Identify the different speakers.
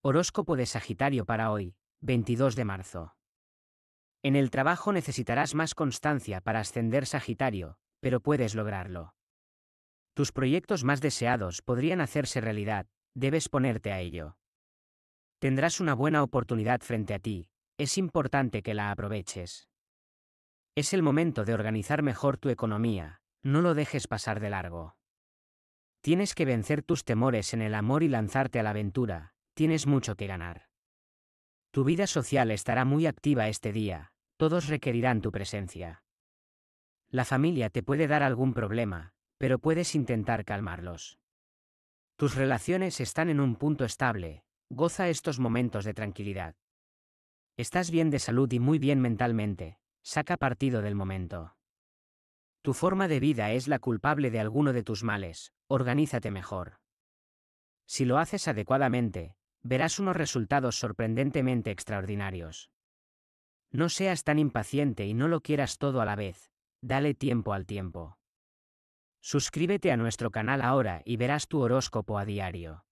Speaker 1: Horóscopo de Sagitario para hoy, 22 de marzo. En el trabajo necesitarás más constancia para ascender Sagitario, pero puedes lograrlo. Tus proyectos más deseados podrían hacerse realidad, debes ponerte a ello. Tendrás una buena oportunidad frente a ti, es importante que la aproveches. Es el momento de organizar mejor tu economía, no lo dejes pasar de largo. Tienes que vencer tus temores en el amor y lanzarte a la aventura, Tienes mucho que ganar. Tu vida social estará muy activa este día, todos requerirán tu presencia. La familia te puede dar algún problema, pero puedes intentar calmarlos. Tus relaciones están en un punto estable, goza estos momentos de tranquilidad. Estás bien de salud y muy bien mentalmente, saca partido del momento. Tu forma de vida es la culpable de alguno de tus males, organízate mejor. Si lo haces adecuadamente, verás unos resultados sorprendentemente extraordinarios. No seas tan impaciente y no lo quieras todo a la vez, dale tiempo al tiempo. Suscríbete a nuestro canal ahora y verás tu horóscopo a diario.